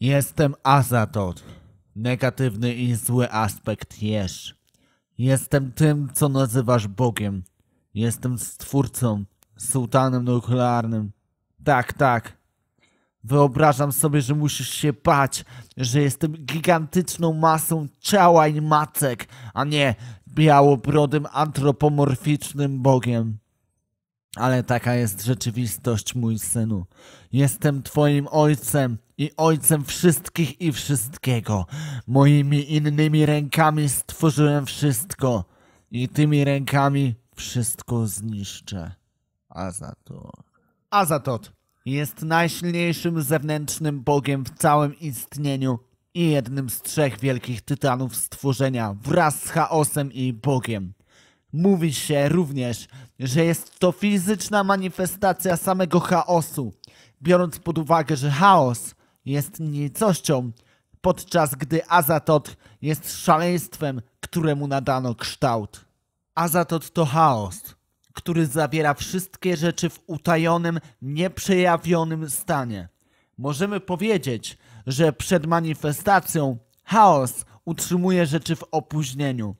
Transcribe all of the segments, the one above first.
Jestem Azatot. Negatywny i zły aspekt jesz. Jestem tym, co nazywasz Bogiem. Jestem stwórcą, sułtanem nuklearnym. Tak, tak. Wyobrażam sobie, że musisz się bać, że jestem gigantyczną masą ciała i macek, a nie białobrodym antropomorficznym Bogiem. Ale taka jest rzeczywistość, mój synu. Jestem twoim ojcem, i Ojcem wszystkich i wszystkiego. Moimi innymi rękami stworzyłem wszystko i tymi rękami wszystko zniszczę. Azatot. Azatot jest najsilniejszym zewnętrznym bogiem w całym istnieniu i jednym z trzech wielkich tytanów stworzenia wraz z chaosem i bogiem. Mówi się również, że jest to fizyczna manifestacja samego chaosu, biorąc pod uwagę, że chaos jest niecością, podczas gdy Azatot jest szaleństwem, któremu nadano kształt. Azatot to chaos, który zawiera wszystkie rzeczy w utajonym, nieprzejawionym stanie. Możemy powiedzieć, że przed manifestacją chaos utrzymuje rzeczy w opóźnieniu,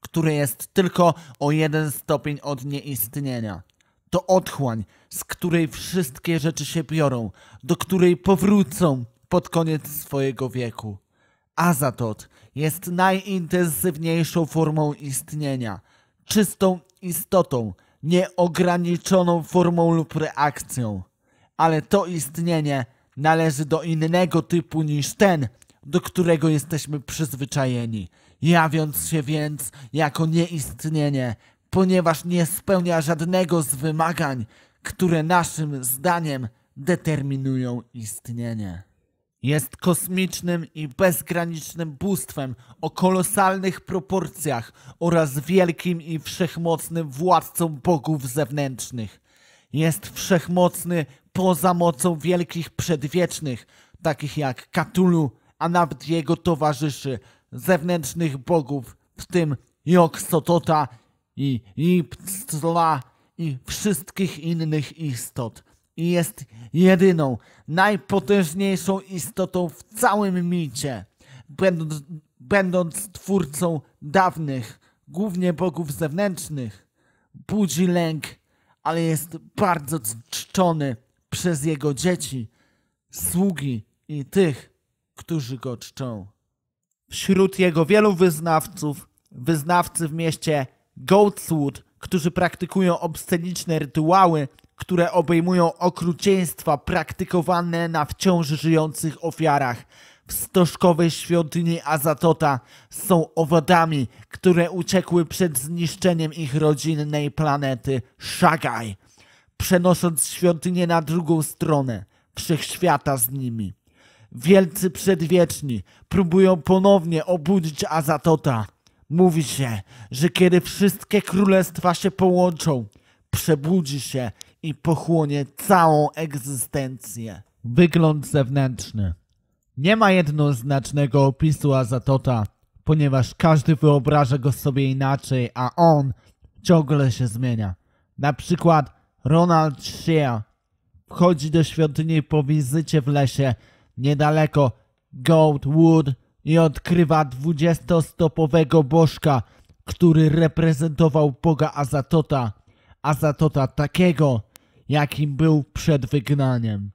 które jest tylko o jeden stopień od nieistnienia to otchłań, z której wszystkie rzeczy się biorą, do której powrócą pod koniec swojego wieku. Azatot jest najintensywniejszą formą istnienia, czystą istotą, nieograniczoną formą lub reakcją. Ale to istnienie należy do innego typu niż ten, do którego jesteśmy przyzwyczajeni, jawiąc się więc jako nieistnienie, ponieważ nie spełnia żadnego z wymagań, które naszym zdaniem determinują istnienie. Jest kosmicznym i bezgranicznym bóstwem o kolosalnych proporcjach oraz wielkim i wszechmocnym władcą bogów zewnętrznych. Jest wszechmocny poza mocą wielkich przedwiecznych, takich jak Katulu, a nawet jego towarzyszy, zewnętrznych bogów, w tym Joksotota i, i pszczoła i wszystkich innych istot. I jest jedyną, najpotężniejszą istotą w całym micie, będąc, będąc twórcą dawnych, głównie bogów zewnętrznych. Budzi lęk, ale jest bardzo czczony przez jego dzieci, sługi i tych, którzy go czczą. Wśród jego wielu wyznawców, wyznawcy w mieście Goatswood, którzy praktykują obsceniczne rytuały, które obejmują okrucieństwa praktykowane na wciąż żyjących ofiarach. W stożkowej świątyni Azatota są owadami, które uciekły przed zniszczeniem ich rodzinnej planety Shagai, przenosząc świątynię na drugą stronę, wszechświata z nimi. Wielcy przedwieczni próbują ponownie obudzić Azatota Mówi się, że kiedy wszystkie królestwa się połączą, przebudzi się i pochłonie całą egzystencję. Wygląd zewnętrzny. Nie ma jednoznacznego opisu Azatota, ponieważ każdy wyobraża go sobie inaczej, a on ciągle się zmienia. Na przykład Ronald Shea wchodzi do świątyni po wizycie w lesie niedaleko Goldwood, i odkrywa dwudziestostopowego bożka, który reprezentował Boga Azatota, Azatota takiego, jakim był przed wygnaniem.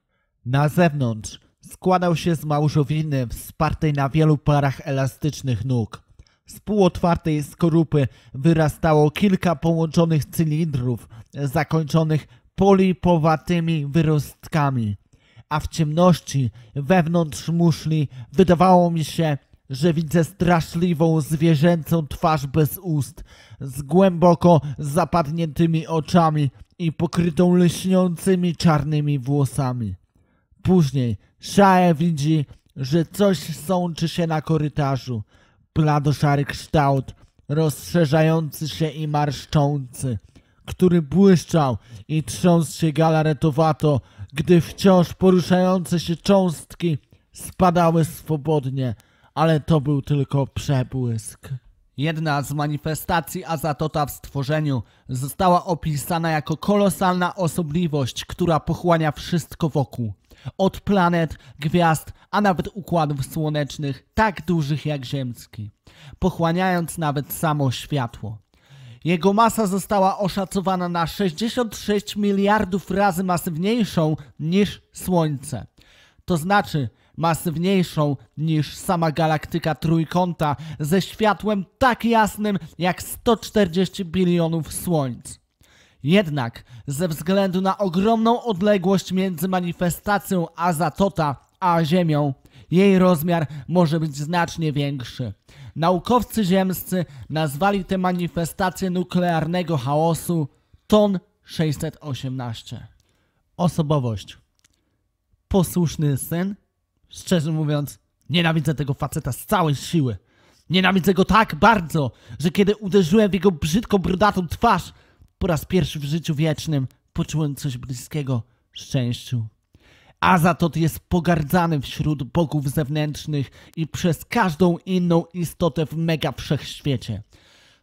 Na zewnątrz składał się z małżowiny wspartej na wielu parach elastycznych nóg. Z półotwartej skorupy wyrastało kilka połączonych cylindrów zakończonych polipowatymi wyrostkami, a w ciemności wewnątrz muszli wydawało mi się, że widzę straszliwą zwierzęcą twarz bez ust, z głęboko zapadniętymi oczami i pokrytą lśniącymi czarnymi włosami. Później Szae widzi, że coś sączy się na korytarzu. Bladoszary kształt, rozszerzający się i marszczący, który błyszczał i trząsł się galaretowato, gdy wciąż poruszające się cząstki spadały swobodnie – ale to był tylko przebłysk. Jedna z manifestacji Azatota w stworzeniu została opisana jako kolosalna osobliwość, która pochłania wszystko wokół. Od planet, gwiazd, a nawet układów słonecznych, tak dużych jak ziemski, pochłaniając nawet samo światło. Jego masa została oszacowana na 66 miliardów razy masywniejszą niż Słońce. To znaczy, masywniejszą niż sama galaktyka trójkąta, ze światłem tak jasnym jak 140 bilionów słońc. Jednak ze względu na ogromną odległość między manifestacją Azatota a Ziemią, jej rozmiar może być znacznie większy. Naukowcy ziemscy nazwali tę manifestację nuklearnego chaosu TON 618. Osobowość. Posłuszny syn Szczerze mówiąc, nienawidzę tego faceta z całej siły. Nienawidzę go tak bardzo, że kiedy uderzyłem w jego brzydko brudatą twarz, po raz pierwszy w życiu wiecznym poczułem coś bliskiego szczęściu. Azatot jest pogardzany wśród bogów zewnętrznych i przez każdą inną istotę w mega wszechświecie.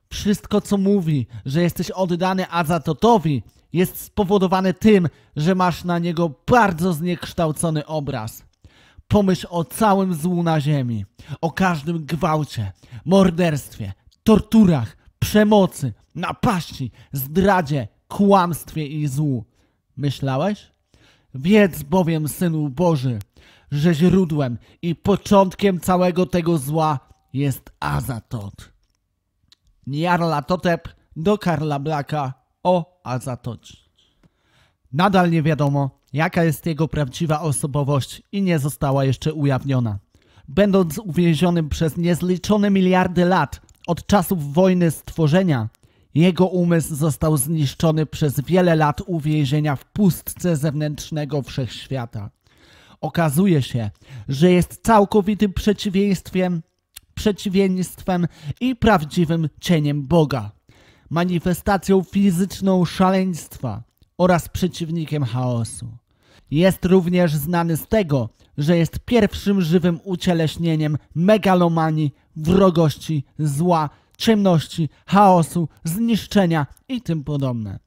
Wszystko, co mówi, że jesteś oddany Azatotowi, jest spowodowane tym, że masz na niego bardzo zniekształcony obraz. Pomyśl o całym złu na ziemi, o każdym gwałcie, morderstwie, torturach, przemocy, napaści, zdradzie, kłamstwie i złu. Myślałeś? Wiedz bowiem, Synu Boży, że źródłem i początkiem całego tego zła jest Azatot. Jarlatotep do Karla Blaka o Azatocie. Nadal nie wiadomo, Jaka jest jego prawdziwa osobowość i nie została jeszcze ujawniona. Będąc uwięzionym przez niezliczone miliardy lat od czasów wojny stworzenia, jego umysł został zniszczony przez wiele lat uwięzienia w pustce zewnętrznego wszechświata. Okazuje się, że jest całkowitym przeciwieństwem, przeciwieństwem i prawdziwym cieniem Boga, manifestacją fizyczną szaleństwa oraz przeciwnikiem chaosu. Jest również znany z tego, że jest pierwszym żywym ucieleśnieniem megalomanii, wrogości, zła, ciemności, chaosu, zniszczenia i tym podobne.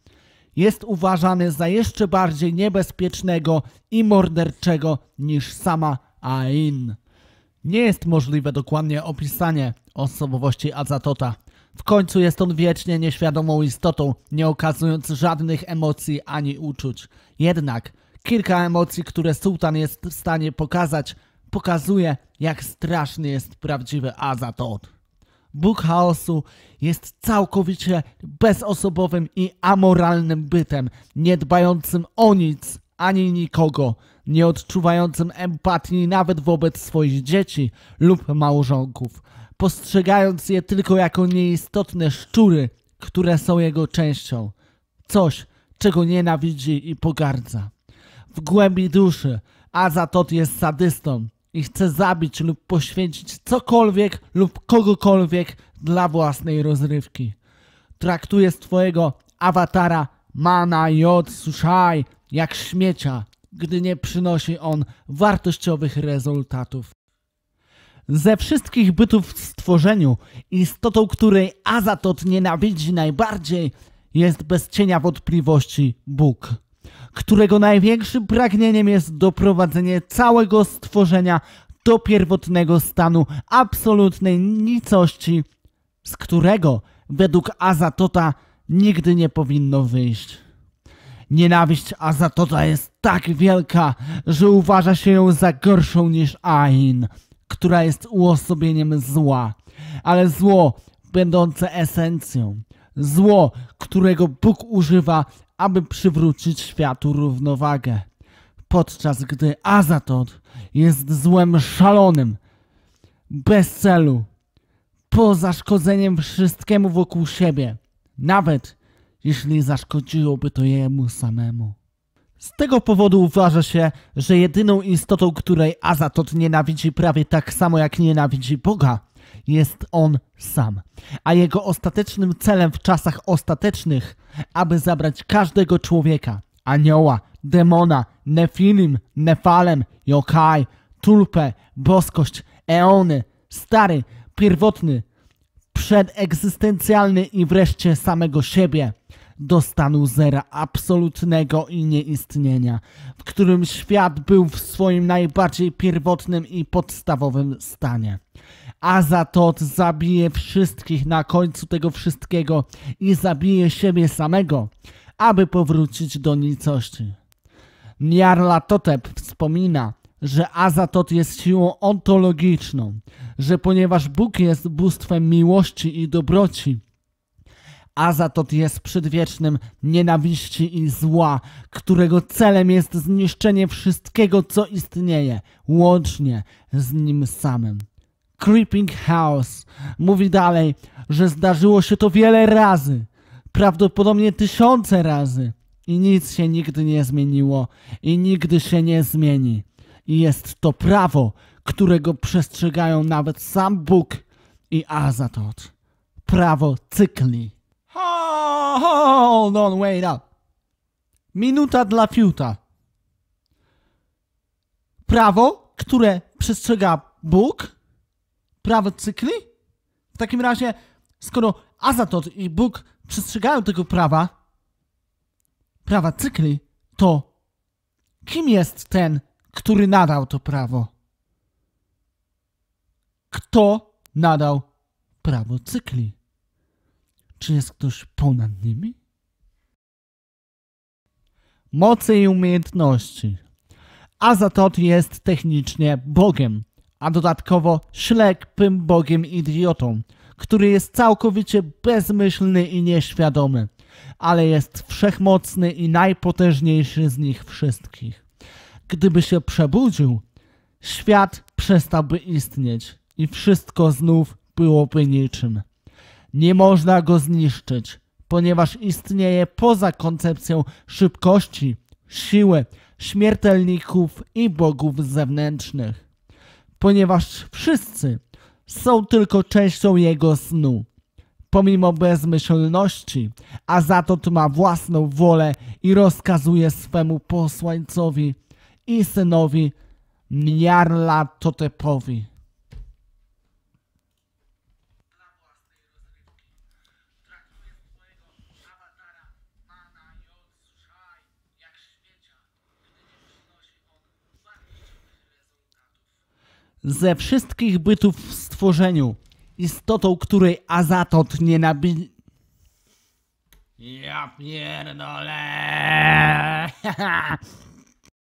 Jest uważany za jeszcze bardziej niebezpiecznego i morderczego niż sama Ain. Nie jest możliwe dokładnie opisanie osobowości Azatota. W końcu jest on wiecznie nieświadomą istotą, nie okazując żadnych emocji ani uczuć. Jednak kilka emocji, które sułtan jest w stanie pokazać, pokazuje, jak straszny jest prawdziwy Azathoth. Bóg chaosu jest całkowicie bezosobowym i amoralnym bytem, nie dbającym o nic ani nikogo, nie odczuwającym empatii nawet wobec swoich dzieci lub małżonków, postrzegając je tylko jako nieistotne szczury, które są jego częścią. Coś, czego nienawidzi i pogardza w głębi duszy. Azatot jest sadystą i chce zabić lub poświęcić cokolwiek lub kogokolwiek dla własnej rozrywki. Traktuje swojego awatara Mana Jod Sushai jak śmiecia, gdy nie przynosi on wartościowych rezultatów. Ze wszystkich bytów w stworzeniu, istotą której Azatot nienawidzi najbardziej, jest bez cienia wątpliwości Bóg którego największym pragnieniem jest doprowadzenie całego stworzenia do pierwotnego stanu absolutnej nicości, z którego według Azatota nigdy nie powinno wyjść. Nienawiść Azatota jest tak wielka, że uważa się ją za gorszą niż Ain, która jest uosobieniem zła, ale zło będące esencją, zło, którego Bóg używa aby przywrócić światu równowagę, podczas gdy Azaton jest złem szalonym, bez celu, poza szkodzeniem wszystkiemu wokół siebie, nawet jeśli zaszkodziłoby to jemu samemu. Z tego powodu uważa się, że jedyną istotą, której Azatot nienawidzi prawie tak samo jak nienawidzi Boga, jest on sam. A jego ostatecznym celem w czasach ostatecznych, aby zabrać każdego człowieka, anioła, demona, nefilim, nefalem, yokai, tulpę, boskość, eony, stary, pierwotny, przedegzystencjalny i wreszcie samego siebie do stanu zera absolutnego i nieistnienia, w którym świat był w swoim najbardziej pierwotnym i podstawowym stanie. Azatot zabije wszystkich na końcu tego wszystkiego i zabije siebie samego, aby powrócić do nicości. Niarlatotep wspomina, że Azatot jest siłą ontologiczną, że ponieważ Bóg jest bóstwem miłości i dobroci, Azatot jest przedwiecznym nienawiści i zła, którego celem jest zniszczenie wszystkiego, co istnieje, łącznie z nim samym. Creeping House mówi dalej, że zdarzyło się to wiele razy, prawdopodobnie tysiące razy i nic się nigdy nie zmieniło i nigdy się nie zmieni. I jest to prawo, którego przestrzegają nawet sam Bóg i Azatot. Prawo cykli. Hold on, wait up. Minuta dla Fiuta. Prawo, które przestrzega Bóg prawo cykli? W takim razie, skoro Azatot i Bóg przestrzegają tego prawa, prawa cykli, to kim jest ten, który nadał to prawo? Kto nadał prawo cykli? Czy jest ktoś ponad nimi? Mocy i umiejętności. Azatot jest technicznie Bogiem a dodatkowo ślepym bogiem idiotą, który jest całkowicie bezmyślny i nieświadomy, ale jest wszechmocny i najpotężniejszy z nich wszystkich. Gdyby się przebudził, świat przestałby istnieć i wszystko znów byłoby niczym. Nie można go zniszczyć, ponieważ istnieje poza koncepcją szybkości, siły, śmiertelników i bogów zewnętrznych ponieważ wszyscy są tylko częścią jego snu. Pomimo bezmyślności, a Azatot ma własną wolę i rozkazuje swemu posłańcowi i synowi Mniarla Totepowi ze wszystkich bytów w stworzeniu, istotą której Azatot nie nabi... Ja pierdolę!